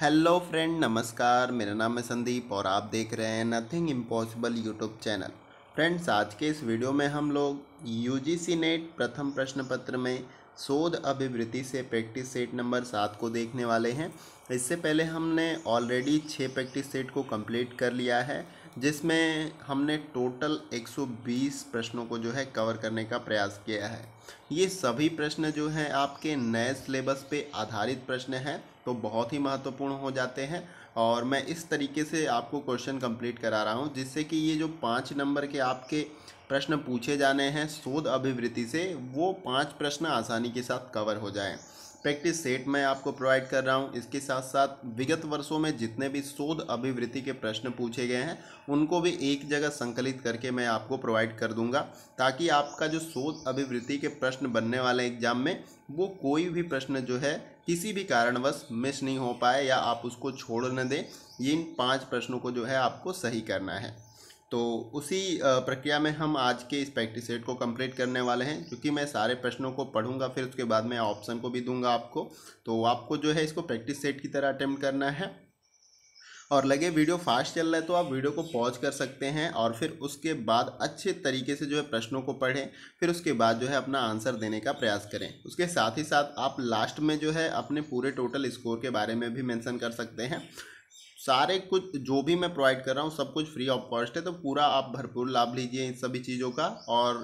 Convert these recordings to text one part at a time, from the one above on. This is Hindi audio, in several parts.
हेलो फ्रेंड नमस्कार मेरा नाम है संदीप और आप देख रहे हैं nothing impossible YouTube channel friends आज के इस वीडियो में हम लोग यूजीसी नेट प्रथम प्रश्न पत्र में शोध अभिवृत्ति से प्रैक्टिस सेट नंबर सात को देखने वाले हैं इससे पहले हमने ऑलरेडी छः प्रैक्टिस सेट को कंप्लीट कर लिया है जिसमें हमने टोटल 120 प्रश्नों को जो है कवर करने का प्रयास किया है ये सभी प्रश्न जो हैं आपके नए सिलेबस पे आधारित प्रश्न हैं तो बहुत ही महत्वपूर्ण हो जाते हैं और मैं इस तरीके से आपको क्वेश्चन कंप्लीट करा रहा हूँ जिससे कि ये जो पाँच नंबर के आपके प्रश्न पूछे जाने हैं शोध अभिवृत्ति से वो पाँच प्रश्न आसानी के साथ कवर हो जाएँ प्रैक्टिस सेट मैं आपको प्रोवाइड कर रहा हूँ इसके साथ साथ विगत वर्षों में जितने भी शोध अभिवृत्ति के प्रश्न पूछे गए हैं उनको भी एक जगह संकलित करके मैं आपको प्रोवाइड कर दूंगा ताकि आपका जो शोध अभिवृत्ति के प्रश्न बनने वाले एग्जाम में वो कोई भी प्रश्न जो है किसी भी कारणवश मिस नहीं हो पाए या आप उसको छोड़ न दें इन पाँच प्रश्नों को जो है आपको सही करना है तो उसी प्रक्रिया में हम आज के इस प्रैक्टिस सेट को कंप्लीट करने वाले हैं क्योंकि मैं सारे प्रश्नों को पढ़ूंगा फिर उसके बाद मैं ऑप्शन को भी दूंगा आपको तो आपको जो है इसको प्रैक्टिस सेट की तरह अटैम्प्ट करना है और लगे वीडियो फास्ट चल रहा है तो आप वीडियो को पॉज कर सकते हैं और फिर उसके बाद अच्छे तरीके से जो है प्रश्नों को पढ़ें फिर उसके बाद जो है अपना आंसर देने का प्रयास करें उसके साथ ही साथ आप लास्ट में जो है अपने पूरे टोटल स्कोर के बारे में भी मेंशन कर सकते हैं सारे कुछ जो भी मैं प्रोवाइड कर रहा हूँ सब कुछ फ्री ऑफ कॉस्ट है तो पूरा आप भरपूर लाभ लीजिए इन सभी चीज़ों का और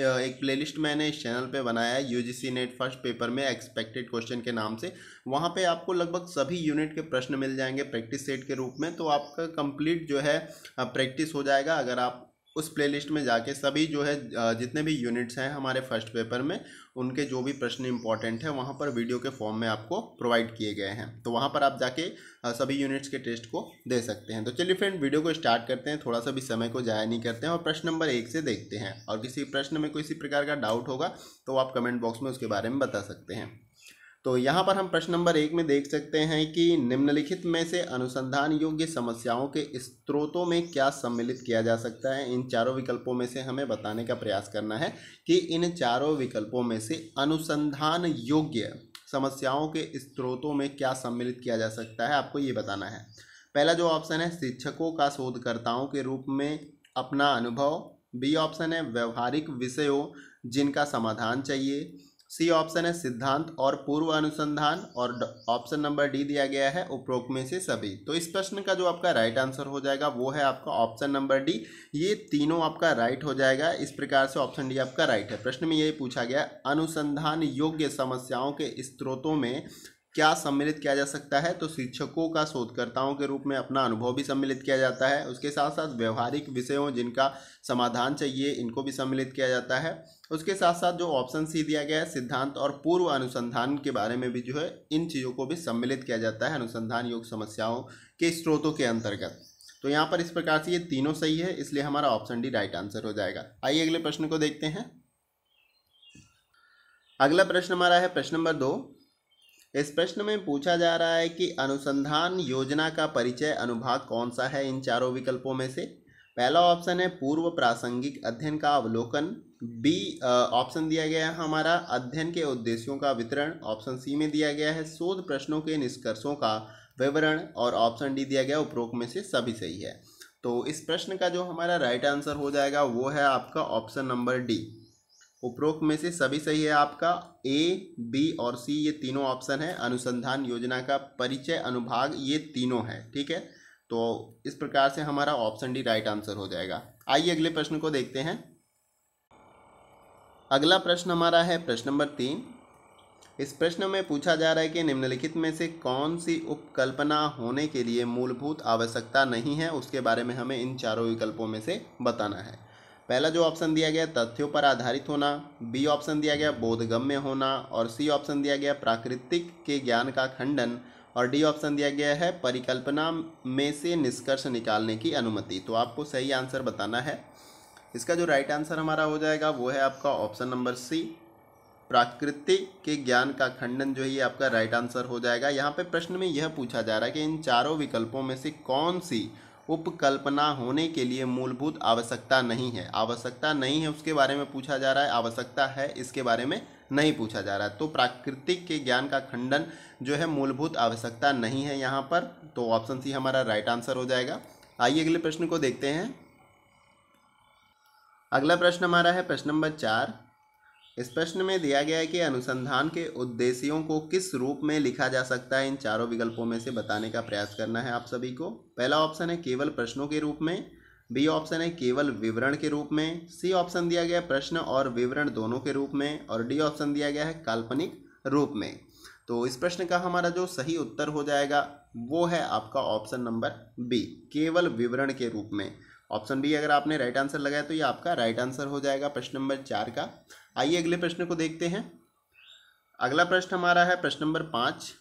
एक प्लेलिस्ट मैंने इस चैनल पे बनाया है यूजीसी नेट फर्स्ट पेपर में एक्सपेक्टेड क्वेश्चन के नाम से वहाँ पे आपको लगभग सभी यूनिट के प्रश्न मिल जाएंगे प्रैक्टिस सेट के रूप में तो आपका कंप्लीट जो है प्रैक्टिस हो जाएगा अगर आप उस प्लेलिस्ट में जाके सभी जो है जितने भी यूनिट्स हैं हमारे फर्स्ट पेपर में उनके जो भी प्रश्न इंपॉर्टेंट है वहाँ पर वीडियो के फॉर्म में आपको प्रोवाइड किए गए हैं तो वहाँ पर आप जाके सभी यूनिट्स के टेस्ट को दे सकते हैं तो चलिए फ्रेंड वीडियो को स्टार्ट करते हैं थोड़ा सा भी समय को ज़ाया नहीं करते हैं और प्रश्न नंबर एक से देखते हैं और किसी प्रश्न में किसी प्रकार का डाउट होगा तो आप कमेंट बॉक्स में उसके बारे में बता सकते हैं तो यहाँ पर हम प्रश्न नंबर एक में देख सकते हैं कि निम्नलिखित में से अनुसंधान योग्य समस्याओं के स्रोतों में क्या सम्मिलित किया जा सकता है इन चारों विकल्पों में से हमें बताने का प्रयास करना है कि इन चारों विकल्पों में से अनुसंधान योग्य समस्याओं के स्रोतों में क्या सम्मिलित किया जा सकता है आपको ये बताना है पहला जो ऑप्शन है शिक्षकों का शोधकर्ताओं के रूप में अपना अनुभव बी ऑप्शन है व्यवहारिक विषयों जिनका समाधान चाहिए सी ऑप्शन है सिद्धांत और पूर्व अनुसंधान और ऑप्शन नंबर डी दिया गया है उपरोक्त में से सभी तो इस प्रश्न का जो आपका राइट आंसर हो जाएगा वो है आपका ऑप्शन नंबर डी ये तीनों आपका राइट हो जाएगा इस प्रकार से ऑप्शन डी आपका राइट है प्रश्न में यही पूछा गया अनुसंधान योग्य समस्याओं के स्त्रोतों में क्या सम्मिलित किया जा सकता है तो शिक्षकों का शोधकर्ताओं के रूप में अपना अनुभव भी सम्मिलित किया जाता है उसके साथ साथ व्यवहारिक विषयों जिनका समाधान चाहिए इनको भी सम्मिलित किया जाता है उसके साथ साथ जो ऑप्शन सी दिया गया है सिद्धांत और पूर्व अनुसंधान के बारे में भी जो है इन चीज़ों को भी सम्मिलित किया जाता है अनुसंधान योग समस्याओं के स्रोतों के अंतर्गत तो यहाँ पर इस प्रकार से ये तीनों सही है इसलिए हमारा ऑप्शन डी राइट आंसर हो जाएगा आइए अगले प्रश्न को देखते हैं अगला प्रश्न हमारा है प्रश्न नंबर दो इस प्रश्न में पूछा जा रहा है कि अनुसंधान योजना का परिचय अनुभाग कौन सा है इन चारों विकल्पों में से पहला ऑप्शन है पूर्व प्रासंगिक अध्ययन का अवलोकन बी ऑप्शन दिया गया है हमारा अध्ययन के उद्देश्यों का वितरण ऑप्शन सी में दिया गया है शोध प्रश्नों के निष्कर्षों का विवरण और ऑप्शन डी दिया गया उपरोक्त में से सभी सही है तो इस प्रश्न का जो हमारा राइट आंसर हो जाएगा वो है आपका ऑप्शन नंबर डी उपरोक्त में से सभी सही है आपका ए बी और सी ये तीनों ऑप्शन है अनुसंधान योजना का परिचय अनुभाग ये तीनों है ठीक है तो इस प्रकार से हमारा ऑप्शन डी राइट आंसर हो जाएगा आइए अगले प्रश्न को देखते हैं अगला प्रश्न हमारा है प्रश्न नंबर तीन इस प्रश्न में पूछा जा रहा है कि निम्नलिखित में से कौन सी उपकल्पना होने के लिए मूलभूत आवश्यकता नहीं है उसके बारे में हमें इन चारों विकल्पों में से बताना है पहला जो ऑप्शन दिया गया तथ्यों पर आधारित होना बी ऑप्शन दिया गया बोधगम्य होना और सी ऑप्शन दिया गया प्राकृतिक के ज्ञान का खंडन और डी ऑप्शन दिया गया है परिकल्पना में से निष्कर्ष निकालने की अनुमति तो आपको सही आंसर बताना है इसका जो राइट आंसर हमारा हो जाएगा वो है आपका ऑप्शन नंबर सी प्राकृति के ज्ञान का खंडन जो है आपका राइट आंसर हो जाएगा यहाँ पे प्रश्न में यह पूछा जा रहा है कि इन चारों विकल्पों में से कौन सी उपकल्पना होने के लिए मूलभूत आवश्यकता नहीं है आवश्यकता नहीं है उसके बारे में पूछा जा रहा है आवश्यकता है इसके बारे में नहीं पूछा जा रहा है तो प्राकृतिक के ज्ञान का खंडन जो है मूलभूत आवश्यकता नहीं है यहाँ पर तो ऑप्शन सी हमारा राइट आंसर हो जाएगा आइए अगले प्रश्न को देखते हैं अगला प्रश्न हमारा है प्रश्न नंबर चार इस प्रश्न में दिया गया है कि अनुसंधान के उद्देश्यों को किस रूप में लिखा जा सकता है इन चारों विकल्पों में से बताने का प्रयास करना है आप सभी को पहला ऑप्शन है केवल प्रश्नों के रूप में बी ऑप्शन है केवल विवरण के रूप में सी ऑप्शन दिया गया है प्रश्न और विवरण दोनों के रूप में और डी ऑप्शन दिया गया है काल्पनिक रूप में तो इस प्रश्न का हमारा जो सही उत्तर हो जाएगा वो है आपका ऑप्शन नंबर बी केवल विवरण के रूप में ऑप्शन बी अगर आपने राइट आंसर लगाया तो ये आपका राइट आंसर हो जाएगा प्रश्न नंबर चार का आइए अगले प्रश्न को देखते हैं अगला प्रश्न हमारा है प्रश्न नंबर पाँच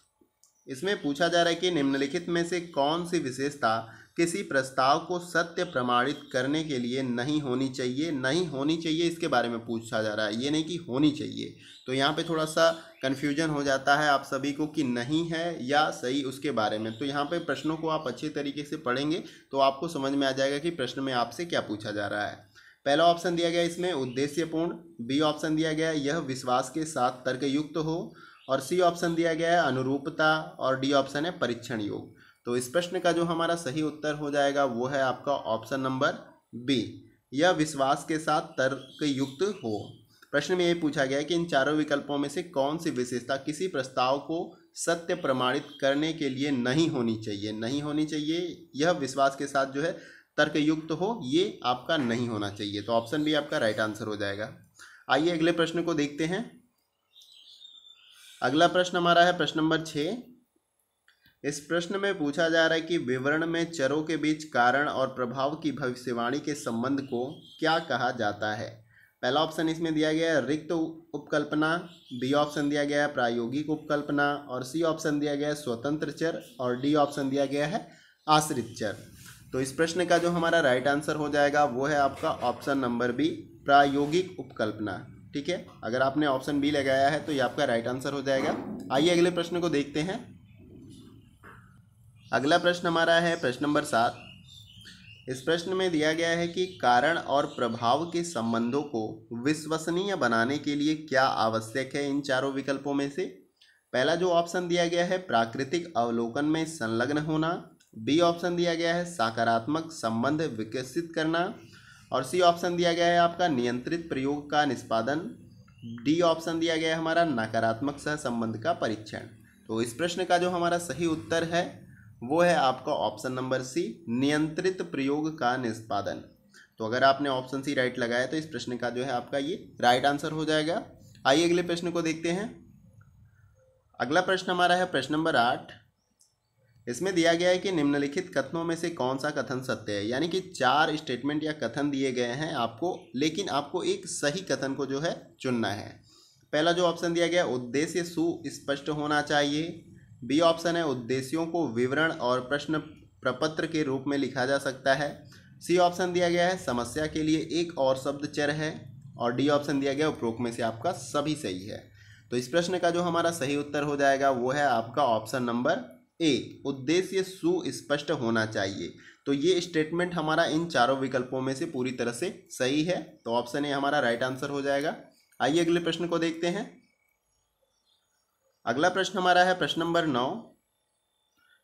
इसमें पूछा जा रहा है कि निम्नलिखित में से कौन सी विशेषता किसी प्रस्ताव को सत्य प्रमाणित करने के लिए नहीं होनी चाहिए नहीं होनी चाहिए इसके बारे में पूछा जा रहा है ये नहीं कि होनी चाहिए तो यहाँ पे थोड़ा सा कन्फ्यूजन हो जाता है आप सभी को कि नहीं है या सही उसके बारे में तो यहाँ पे प्रश्नों को आप अच्छे तरीके से पढ़ेंगे तो आपको समझ में आ जाएगा कि प्रश्न में आपसे क्या पूछा जा रहा है पहला ऑप्शन दिया गया इसमें उद्देश्यपूर्ण बी ऑप्शन दिया गया यह विश्वास के साथ तर्क युक्त हो और सी ऑप्शन दिया गया है अनुरूपता और डी ऑप्शन है परीक्षण योग तो इस प्रश्न का जो हमारा सही उत्तर हो जाएगा वो है आपका ऑप्शन नंबर बी यह विश्वास के साथ तर्क युक्त हो प्रश्न में ये पूछा गया कि इन चारों विकल्पों में से कौन सी विशेषता किसी प्रस्ताव को सत्य प्रमाणित करने के लिए नहीं होनी चाहिए नहीं होनी चाहिए यह विश्वास के साथ जो है तर्कयुक्त हो ये आपका नहीं होना चाहिए तो ऑप्शन भी आपका राइट आंसर हो जाएगा आइए अगले प्रश्न को देखते हैं अगला प्रश्न हमारा है प्रश्न नंबर छः इस प्रश्न में पूछा जा रहा है कि विवरण में चरों के बीच कारण और प्रभाव की भविष्यवाणी के संबंध को क्या कहा जाता है पहला ऑप्शन इसमें दिया गया है रिक्त उपकल्पना बी ऑप्शन दिया गया है प्रायोगिक उपकल्पना और सी ऑप्शन दिया गया है स्वतंत्र चर और डी ऑप्शन दिया गया है आश्रित चर तो इस प्रश्न का जो हमारा राइट आंसर हो जाएगा वो है आपका ऑप्शन नंबर बी प्रायोगिक उपकल्पना ठीक है अगर आपने ऑप्शन बी लगाया है तो ये आपका राइट आंसर हो जाएगा आइए अगले प्रश्न को देखते हैं अगला प्रश्न हमारा है प्रश्न नंबर सात इस प्रश्न में दिया गया है कि कारण और प्रभाव के संबंधों को विश्वसनीय बनाने के लिए क्या आवश्यक है इन चारों विकल्पों में से पहला जो ऑप्शन दिया गया है प्राकृतिक अवलोकन में संलग्न होना बी ऑप्शन दिया गया है सकारात्मक संबंध विकसित करना और सी ऑप्शन दिया गया है आपका नियंत्रित प्रयोग का निष्पादन डी ऑप्शन दिया गया है हमारा नकारात्मक सह संबंध का परीक्षण तो इस प्रश्न का जो हमारा सही उत्तर है वो है आपका ऑप्शन नंबर सी नियंत्रित प्रयोग का निष्पादन तो अगर आपने ऑप्शन सी राइट लगाया तो इस प्रश्न का जो है आपका ये राइट आंसर हो जाएगा आइए अगले प्रश्न को देखते हैं अगला प्रश्न हमारा है प्रश्न नंबर आठ इसमें दिया गया है कि निम्नलिखित कथनों में से कौन सा कथन सत्य है यानी कि चार स्टेटमेंट या कथन दिए गए हैं आपको लेकिन आपको एक सही कथन को जो है चुनना है पहला जो ऑप्शन दिया गया उद्देश्य सुस्पष्ट होना चाहिए बी ऑप्शन है उद्देश्यों को विवरण और प्रश्न प्रपत्र के रूप में लिखा जा सकता है सी ऑप्शन दिया गया है समस्या के लिए एक और शब्द चर है और डी ऑप्शन दिया गया उपरोक्त में से आपका सभी सही है तो इस प्रश्न का जो हमारा सही उत्तर हो जाएगा वो है आपका ऑप्शन नंबर ए उद्देश्य सुस्पष्ट होना चाहिए तो ये स्टेटमेंट हमारा इन चारों विकल्पों में से पूरी तरह से सही है तो ऑप्शन ए हमारा राइट आंसर हो जाएगा आइए अगले प्रश्न को देखते हैं अगला प्रश्न हमारा है प्रश्न नंबर नौ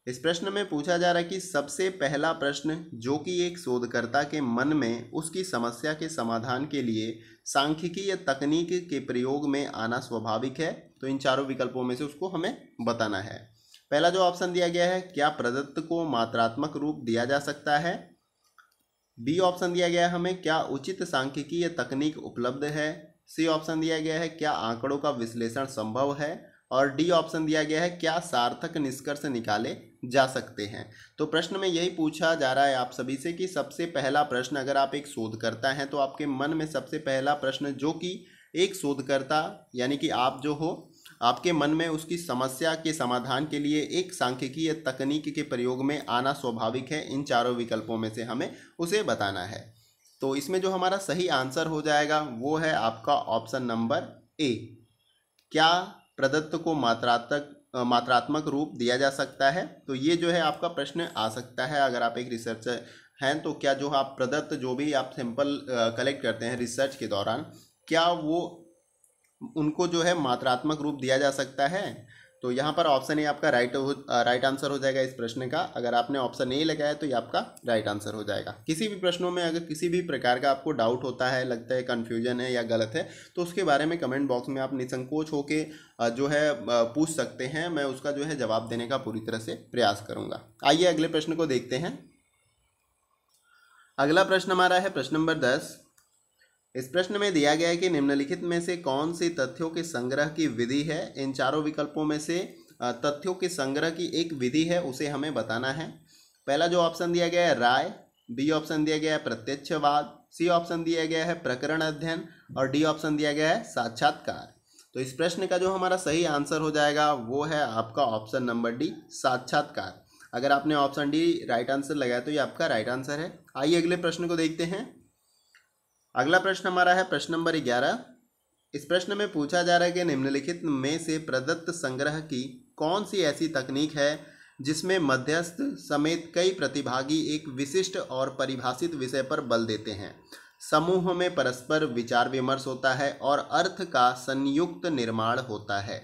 इस प्रश्न में पूछा जा रहा है कि सबसे पहला प्रश्न जो कि एक शोधकर्ता के मन में उसकी समस्या के समाधान के लिए सांख्यिकी या तकनीक के प्रयोग में आना स्वाभाविक है तो इन चारों विकल्पों में से उसको हमें बताना है पहला जो ऑप्शन दिया गया है क्या प्रदत्त को मात्रात्मक रूप दिया जा सकता है बी ऑप्शन दिया गया है हमें क्या उचित सांख्यिकीय तकनीक उपलब्ध है सी ऑप्शन दिया गया है क्या आंकड़ों का विश्लेषण संभव है और डी ऑप्शन दिया गया है क्या सार्थक निष्कर्ष निकाले जा सकते हैं तो प्रश्न में यही पूछा जा रहा है आप सभी से कि सबसे पहला प्रश्न अगर आप एक शोधकर्ता हैं तो आपके मन में सबसे पहला प्रश्न जो कि एक शोधकर्ता यानी कि आप जो हो आपके मन में उसकी समस्या के समाधान के लिए एक सांख्यिकीय तकनीक के प्रयोग में आना स्वाभाविक है इन चारों विकल्पों में से हमें उसे बताना है तो इसमें जो हमारा सही आंसर हो जाएगा वो है आपका ऑप्शन नंबर ए क्या प्रदत्त को मात्रात्मक मात्रात्मक रूप दिया जा सकता है तो ये जो है आपका प्रश्न आ सकता है अगर आप एक रिसर्चर हैं तो क्या जो आप प्रदत्त जो भी आप सैंपल कलेक्ट करते हैं रिसर्च के दौरान क्या वो उनको जो है मात्रात्मक रूप दिया जा सकता है तो यहाँ पर ऑप्शन ए आपका राइट हो राइट आंसर हो जाएगा इस प्रश्न का अगर आपने ऑप्शन ए लगाया तो ये आपका राइट आंसर हो जाएगा किसी भी प्रश्नों में अगर किसी भी प्रकार का आपको डाउट होता है लगता है कन्फ्यूजन है या गलत है तो उसके बारे में कमेंट बॉक्स में आप निसंकोच होकर जो है पूछ सकते हैं मैं उसका जो है जवाब देने का पूरी तरह से प्रयास करूँगा आइए अगले प्रश्न को देखते हैं अगला प्रश्न हमारा है प्रश्न नंबर दस इस प्रश्न में दिया गया है कि निम्नलिखित में से कौन से तथ्यों के संग्रह की विधि है इन चारों विकल्पों में से तथ्यों के संग्रह की एक विधि है उसे हमें बताना है पहला जो ऑप्शन दिया गया है राय बी ऑप्शन दिया गया है प्रत्यक्षवाद सी ऑप्शन दिया गया है प्रकरण अध्ययन और डी ऑप्शन दिया गया है साक्षात्कार तो इस प्रश्न का जो हमारा सही आंसर हो जाएगा वो है आपका ऑप्शन नंबर डी साक्षात्कार अगर आपने ऑप्शन डी राइट आंसर लगाया तो ये आपका राइट आंसर है आइए अगले प्रश्न को देखते हैं अगला प्रश्न हमारा है प्रश्न नंबर ग्यारह इस प्रश्न में पूछा जा रहा है कि निम्नलिखित में से प्रदत्त संग्रह की कौन सी ऐसी तकनीक है जिसमें मध्यस्थ समेत कई प्रतिभागी एक विशिष्ट और परिभाषित विषय पर बल देते हैं समूह में परस्पर विचार विमर्श होता है और अर्थ का संयुक्त निर्माण होता है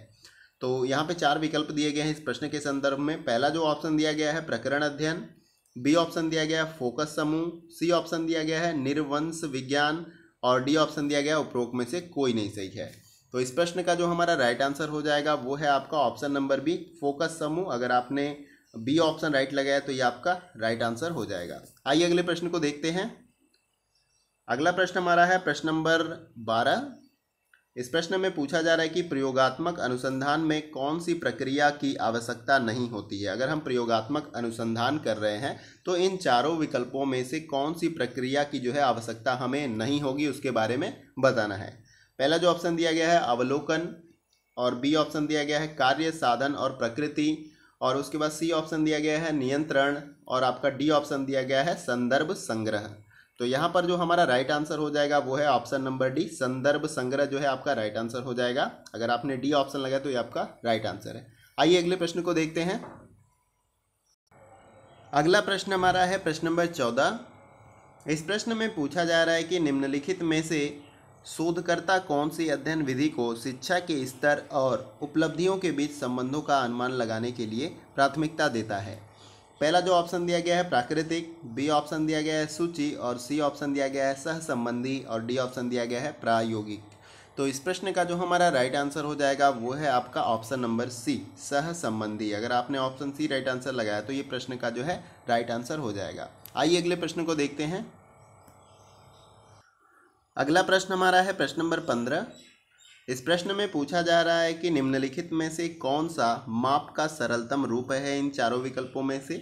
तो यहाँ पे चार विकल्प दिए गए हैं इस प्रश्न के संदर्भ में पहला जो ऑप्शन दिया गया है प्रकरण अध्ययन बी ऑप्शन दिया गया है फोकस समूह सी ऑप्शन दिया गया है निर्वंश विज्ञान और डी ऑप्शन दिया गया है उपरोक्त में से कोई नहीं सही है तो इस प्रश्न का जो हमारा राइट आंसर हो जाएगा वो है आपका ऑप्शन नंबर बी फोकस समूह अगर आपने बी ऑप्शन राइट लगाया तो ये आपका राइट आंसर हो जाएगा आइए अगले प्रश्न को देखते हैं अगला प्रश्न हमारा है प्रश्न नंबर बारह इस प्रश्न में पूछा जा रहा है कि प्रयोगात्मक अनुसंधान में कौन सी प्रक्रिया की आवश्यकता नहीं होती है अगर हम प्रयोगात्मक अनुसंधान कर रहे हैं तो इन चारों विकल्पों में से कौन सी प्रक्रिया की जो है आवश्यकता हमें नहीं होगी उसके बारे में बताना है पहला जो ऑप्शन दिया गया है अवलोकन और बी ऑप्शन दिया गया है कार्य साधन और प्रकृति और उसके बाद सी ऑप्शन दिया गया है नियंत्रण और आपका डी ऑप्शन दिया गया है संदर्भ संग्रह तो यहाँ पर जो हमारा राइट आंसर हो जाएगा वो है ऑप्शन नंबर डी संदर्भ संग्रह जो है आपका राइट आंसर हो जाएगा अगर आपने डी ऑप्शन लगाया तो ये आपका राइट आंसर है आइए अगले प्रश्न को देखते हैं अगला प्रश्न हमारा है प्रश्न नंबर चौदह इस प्रश्न में पूछा जा रहा है कि निम्नलिखित में से शोधकर्ता कौन सी अध्ययन विधि को शिक्षा के स्तर और उपलब्धियों के बीच संबंधों का अनुमान लगाने के लिए प्राथमिकता देता है पहला जो ऑप्शन दिया गया है प्राकृतिक बी ऑप्शन दिया गया है सूची और सी ऑप्शन दिया गया है सहसंबंधी और डी ऑप्शन दिया गया है प्रायोगिक तो इस प्रश्न का जो हमारा राइट आंसर हो जाएगा वो है आपका ऑप्शन नंबर सी सहसंबंधी अगर आपने ऑप्शन सी राइट आंसर लगाया तो ये प्रश्न का जो है राइट आंसर हो जाएगा आइए अगले प्रश्न को देखते हैं अगला प्रश्न हमारा है प्रश्न नंबर पंद्रह इस प्रश्न में पूछा जा रहा है कि निम्नलिखित में से कौन सा माप का सरलतम रूप है इन चारों विकल्पों में से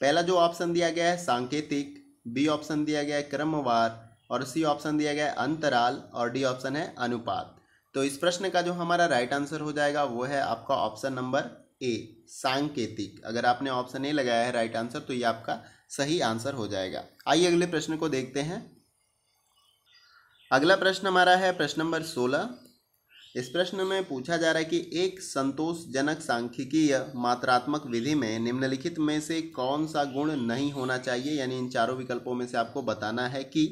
पहला जो ऑप्शन दिया गया है सांकेतिक बी ऑप्शन दिया गया है क्रमवार और सी ऑप्शन दिया गया है अंतराल और डी ऑप्शन है अनुपात तो इस प्रश्न का जो हमारा राइट आंसर हो जाएगा वो है आपका ऑप्शन नंबर ए सांकेतिक अगर आपने ऑप्शन ए लगाया है राइट आंसर तो ये आपका सही आंसर हो जाएगा आइए अगले प्रश्न को देखते हैं अगला प्रश्न हमारा है प्रश्न नंबर सोलह इस प्रश्न में पूछा जा रहा है कि एक संतोषजनक सांख्यिकीय मात्रात्मक विधि में निम्नलिखित में से कौन सा गुण नहीं होना चाहिए यानी इन चारों विकल्पों में से आपको बताना है कि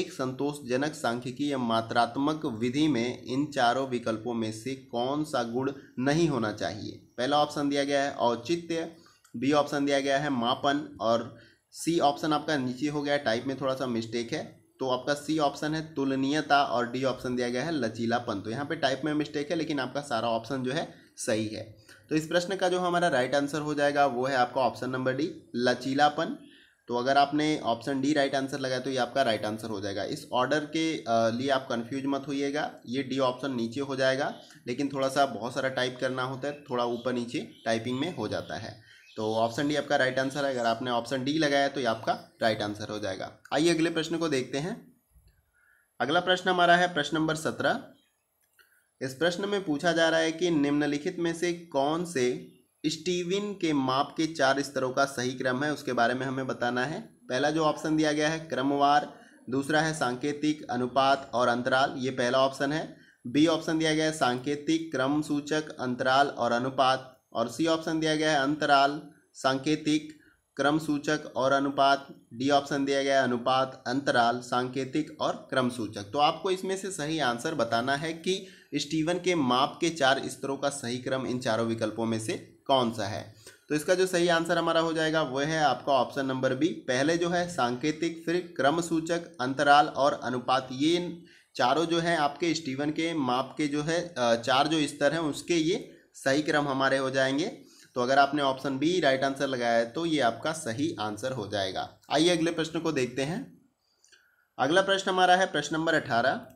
एक संतोषजनक सांख्यिकीय मात्रात्मक विधि में इन चारों विकल्पों में से कौन सा गुण नहीं होना चाहिए पहला ऑप्शन दिया गया है औचित्य बी ऑप्शन दिया गया है मापन और सी ऑप्शन आपका नीचे हो गया टाइप में थोड़ा सा मिस्टेक है तो आपका सी ऑप्शन है तुलनीयता और डी ऑप्शन दिया गया है लचीलापन तो यहाँ पे टाइप में मिस्टेक है लेकिन आपका सारा ऑप्शन जो है सही है तो इस प्रश्न का जो हमारा राइट आंसर हो जाएगा वो है आपका ऑप्शन नंबर डी लचीलापन तो अगर आपने ऑप्शन डी राइट आंसर लगाया तो ये आपका राइट आंसर हो जाएगा इस ऑर्डर के लिए आप कन्फ्यूज मत होइएगा ये डी ऑप्शन नीचे हो जाएगा लेकिन थोड़ा सा बहुत सारा टाइप करना होता है थोड़ा ऊपर नीचे टाइपिंग में हो जाता है तो ऑप्शन डी आपका राइट आंसर है अगर आपने ऑप्शन डी लगाया तो ये आपका राइट आंसर हो जाएगा आइए अगले प्रश्न को देखते हैं अगला प्रश्न हमारा है प्रश्न नंबर सत्रह इस प्रश्न में पूछा जा रहा है कि निम्नलिखित में से कौन से स्टीविन के माप के चार स्तरों का सही क्रम है उसके बारे में हमें बताना है पहला जो ऑप्शन दिया गया है क्रमवार दूसरा है सांकेतिक अनुपात और अंतराल ये पहला ऑप्शन है बी ऑप्शन दिया गया है सांकेतिक क्रम सूचक अंतराल और अनुपात और सी ऑप्शन दिया गया है अंतराल सांकेतिक क्रम सूचक और अनुपात डी ऑप्शन दिया गया है अनुपात अंतराल सांकेतिक और क्रम सूचक तो आपको इसमें से सही आंसर बताना है कि स्टीवन के माप के चार स्तरों का सही क्रम इन चारों विकल्पों में से कौन सा है तो इसका जो सही आंसर हमारा हो जाएगा वह है आपका ऑप्शन नंबर बी पहले जो है सांकेतिक फिर क्रम सूचक अंतराल और अनुपात ये चारों जो है आपके स्टीवन के माप के जो है चार जो स्तर हैं उसके ये सही क्रम हमारे हो जाएंगे तो अगर आपने ऑप्शन बी राइट आंसर लगाया है तो ये आपका सही आंसर हो जाएगा आइए अगले प्रश्न को देखते हैं अगला प्रश्न हमारा है प्रश्न नंबर अठारह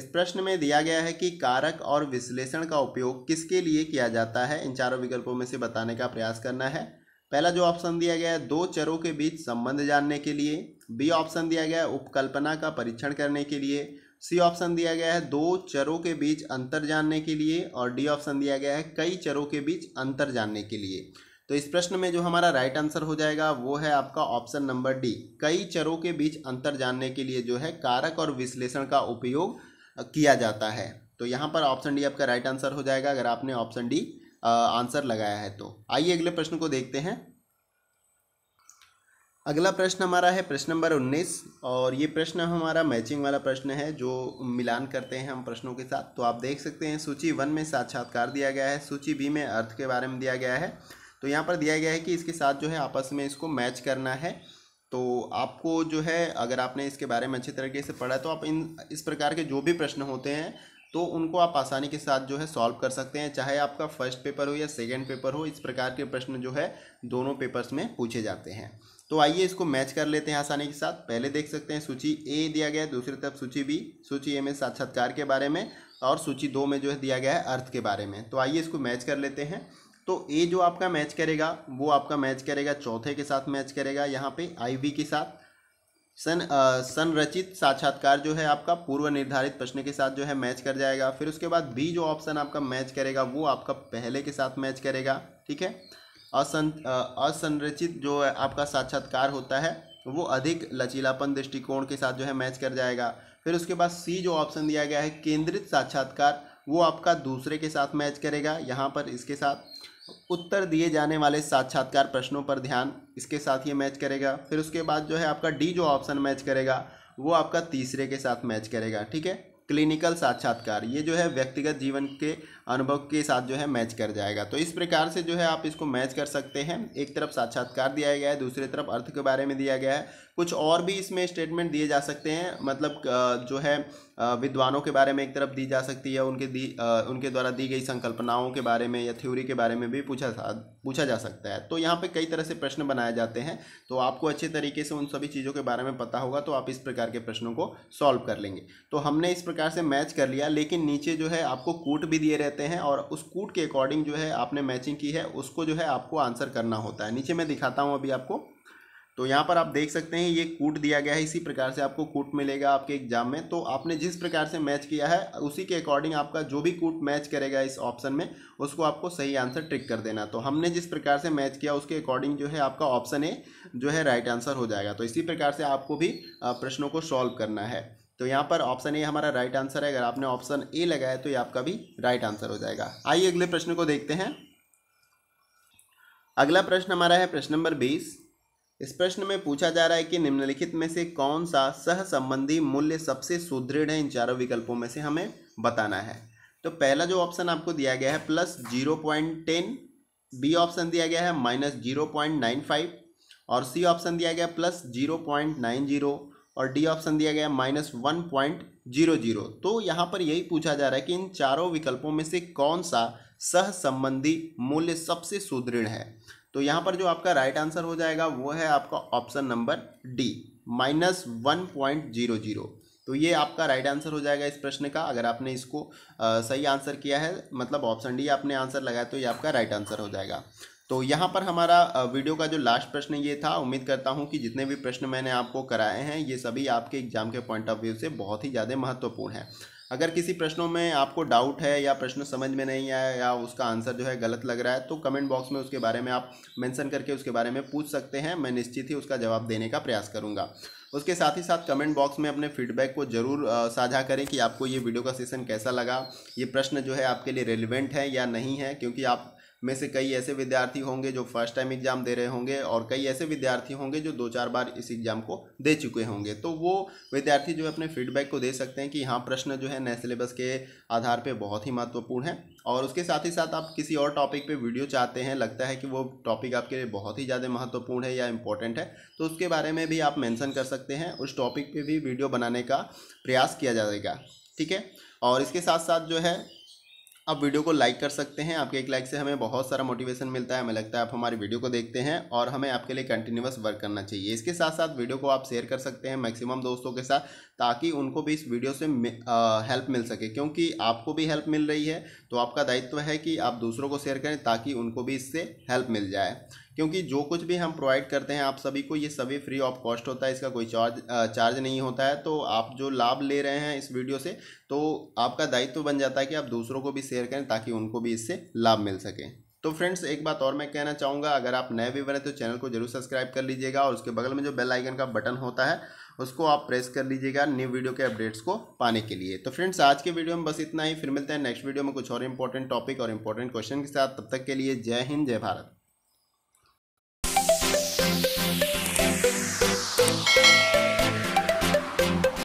इस प्रश्न में दिया गया है कि कारक और विश्लेषण का उपयोग किसके लिए किया जाता है इन चारों विकल्पों में से बताने का प्रयास करना है पहला जो ऑप्शन दिया गया है दो चरों के बीच संबंध जानने के लिए बी ऑप्शन दिया गया है उपकल्पना का परीक्षण करने के लिए सी ऑप्शन दिया गया है दो चरों के बीच अंतर जानने के लिए और डी ऑप्शन दिया गया है कई चरों के बीच अंतर जानने के लिए तो इस प्रश्न में जो हमारा राइट आंसर हो जाएगा वो है आपका ऑप्शन नंबर डी कई चरों के बीच अंतर जानने के लिए जो है कारक और विश्लेषण का उपयोग किया जाता है तो यहाँ पर ऑप्शन डी आपका राइट आंसर हो जाएगा अगर आपने ऑप्शन डी आंसर लगाया है तो आइए अगले प्रश्न को देखते हैं अगला प्रश्न हमारा है प्रश्न नंबर उन्नीस और ये प्रश्न हमारा मैचिंग वाला प्रश्न है जो मिलान करते हैं हम प्रश्नों के साथ तो आप देख सकते हैं सूची वन में साक्षात्कार दिया गया है सूची बी में अर्थ के बारे में दिया गया है तो यहाँ पर दिया गया है कि इसके साथ जो है आपस में इसको मैच करना है तो आपको जो है अगर आपने इसके बारे में अच्छे तरीके से पढ़ा तो आप इन इस प्रकार के जो भी प्रश्न होते हैं तो उनको आप आसानी के साथ जो है सॉल्व कर सकते हैं चाहे आपका फर्स्ट पेपर हो या सेकेंड पेपर हो इस प्रकार के प्रश्न जो है दोनों पेपर्स में पूछे जाते हैं तो आइए इसको मैच कर लेते हैं आसानी के साथ पहले देख सकते हैं सूची ए दिया गया है दूसरी तरफ सूची बी सूची ए में साक्षात्कार के बारे में और सूची दो में जो है दिया गया है अर्थ के बारे में तो आइए इसको मैच कर लेते हैं तो ए जो आपका मैच करेगा वो आपका मैच करेगा चौथे के साथ मैच करेगा यहाँ पे आईवी के साथ सन संरचित साक्षात्कार जो है आपका पूर्व निर्धारित प्रश्न के साथ जो है मैच कर जाएगा फिर उसके बाद बी जो ऑप्शन आपका मैच करेगा वो आपका पहले के साथ मैच करेगा ठीक है असं असंरचित जो आपका साक्षात्कार होता है वो अधिक लचीलापन दृष्टिकोण के साथ जो है मैच कर जाएगा फिर उसके बाद सी जो ऑप्शन दिया गया है केंद्रित साक्षात्कार वो आपका दूसरे के साथ मैच करेगा यहाँ पर इसके साथ उत्तर दिए जाने वाले साक्षात्कार प्रश्नों पर ध्यान इसके साथ ये मैच करेगा फिर उसके बाद जो है आपका डी जो ऑप्शन मैच करेगा वो आपका तीसरे के साथ मैच करेगा ठीक है क्लिनिकल साक्षात्कार ये जो है व्यक्तिगत जीवन के अनुभव के साथ जो है मैच कर जाएगा तो इस प्रकार से जो है आप इसको मैच कर सकते हैं एक तरफ साक्षात्कार दिया गया है दूसरी तरफ अर्थ के बारे में दिया गया है कुछ और भी इसमें स्टेटमेंट दिए जा सकते हैं मतलब जो है विद्वानों के बारे में एक तरफ दी जा सकती है उनके दी उनके द्वारा दी गई संकल्पनाओं के बारे में या थ्योरी के बारे में भी पूछा पूछा जा सकता है तो यहाँ पे कई तरह से प्रश्न बनाए जाते हैं तो आपको अच्छे तरीके से उन सभी चीज़ों के बारे में पता होगा तो आप इस प्रकार के प्रश्नों को सॉल्व कर लेंगे तो हमने इस प्रकार से मैच कर लिया लेकिन नीचे जो है आपको कूट भी दिए रहते कहते हैं और उस कूट के अकॉर्डिंग जो है आपने मैचिंग की है उसको जो है आपको आंसर करना होता है नीचे मैं दिखाता हूँ अभी आपको तो यहाँ पर आप देख सकते हैं ये कूट दिया गया है इसी प्रकार से आपको कूट मिलेगा आपके एग्जाम में तो आपने जिस प्रकार से मैच किया है उसी के अकॉर्डिंग आपका जो भी कूट मैच करेगा इस ऑप्शन में उसको आपको सही आंसर ट्रिक कर देना तो हमने जिस प्रकार से मैच किया उसके अकॉर्डिंग जो है आपका ऑप्शन ए जो है राइट आंसर हो जाएगा तो इसी प्रकार से आपको भी प्रश्नों को सॉल्व करना है तो यहाँ पर ऑप्शन ए हमारा राइट आंसर है अगर आपने ऑप्शन ए लगाया तो ये आपका भी राइट आंसर हो जाएगा आइए अगले प्रश्न को देखते हैं अगला प्रश्न हमारा है प्रश्न नंबर बीस इस प्रश्न में पूछा जा रहा है कि निम्नलिखित में से कौन सा सहसंबंधी मूल्य सबसे सुदृढ़ है इन चारों विकल्पों में से हमें बताना है तो पहला जो ऑप्शन आपको दिया गया है plus zero point ten B option दिया गया है minus zero point nine five और सी ऑप्शन दिया गया plus zero point nine zero और डी ऑप्शन दिया गया minus one point zero zero तो यहाँ पर यही पूछा जा रहा है कि इन चारों विकल्पों में से कौन सा सहसंबंधी मूल्य सबसे सुदृढ़ है तो यहाँ पर जो आपका राइट आंसर हो जाएगा वो है आपका option number D minus one point zero zero तो ये आपका राइट आंसर हो जाएगा इस प्रश्न का अगर आपने इसको आ, सही आंसर किया है मतलब ऑप्शन डी आपने आंसर लगाया तो ये आपका राइट आंसर हो जाएगा तो यहाँ पर हमारा वीडियो का जो लास्ट प्रश्न ये था उम्मीद करता हूँ कि जितने भी प्रश्न मैंने आपको कराए हैं ये सभी आपके एग्जाम के पॉइंट ऑफ व्यू से बहुत ही ज़्यादा महत्वपूर्ण है अगर किसी प्रश्नों में आपको डाउट है या प्रश्न समझ में नहीं आया या उसका आंसर जो है गलत लग रहा है तो कमेंट बॉक्स में उसके बारे में आप मेंशन करके उसके बारे में पूछ सकते हैं मैं निश्चित ही उसका जवाब देने का प्रयास करूंगा उसके साथ ही साथ कमेंट बॉक्स में अपने फीडबैक को जरूर साझा करें कि आपको ये वीडियो का सेशन कैसा लगा ये प्रश्न जो है आपके लिए रेलिवेंट है या नहीं है क्योंकि आप में से कई ऐसे विद्यार्थी होंगे जो फर्स्ट टाइम एग्ज़ाम दे रहे होंगे और कई ऐसे विद्यार्थी होंगे जो दो चार बार इस एग्ज़ाम को दे चुके होंगे तो वो विद्यार्थी जो है अपने फीडबैक को दे सकते हैं कि हाँ प्रश्न जो है नए सिलेबस के आधार पर बहुत ही महत्वपूर्ण है और उसके साथ ही साथ आप किसी और टॉपिक पे वीडियो चाहते हैं लगता है कि वो टॉपिक आपके लिए बहुत ही ज़्यादा महत्वपूर्ण है या इंपॉर्टेंट है तो उसके बारे में भी आप मैंसन कर सकते हैं उस टॉपिक पर भी वीडियो बनाने का प्रयास किया जाएगा ठीक है और इसके साथ साथ जो है आप वीडियो को लाइक कर सकते हैं आपके एक लाइक से हमें बहुत सारा मोटिवेशन मिलता है हमें लगता है आप हमारी वीडियो को देखते हैं और हमें आपके लिए कंटिन्यूस वर्क करना चाहिए इसके साथ साथ वीडियो को आप शेयर कर सकते हैं मैक्सिमम दोस्तों के साथ ताकि उनको भी इस वीडियो से हेल्प मिल सके क्योंकि आपको भी हेल्प मिल रही है तो आपका दायित्व है कि आप दूसरों को शेयर करें ताकि उनको भी इससे हेल्प मिल जाए क्योंकि जो कुछ भी हम प्रोवाइड करते हैं आप सभी को ये सभी फ्री ऑफ कॉस्ट होता है इसका कोई चार्ज चार्ज नहीं होता है तो आप जो लाभ ले रहे हैं इस वीडियो से तो आपका दायित्व बन जाता है कि आप दूसरों को भी शेयर करें ताकि उनको भी इससे लाभ मिल सके तो फ्रेंड्स एक बात और मैं कहना चाहूँगा अगर आप नए व्यूवर हैं तो चैनल को जरूर सब्सक्राइब कर लीजिएगा और उसके बगल में जो बेल आइकन का बटन होता है उसको आप प्रेस कर लीजिएगा न्यू वीडियो के अपडेट्स को पाने के लिए तो फ्रेंड्स आज के वीडियो में बस इतना ही फिर मिलते हैं नेक्स्ट वीडियो में कुछ और इंपॉर्टेंट टॉपिक और इंपॉर्टेंट क्वेश्चन के साथ तब तक के लिए जय हिंद जय भारत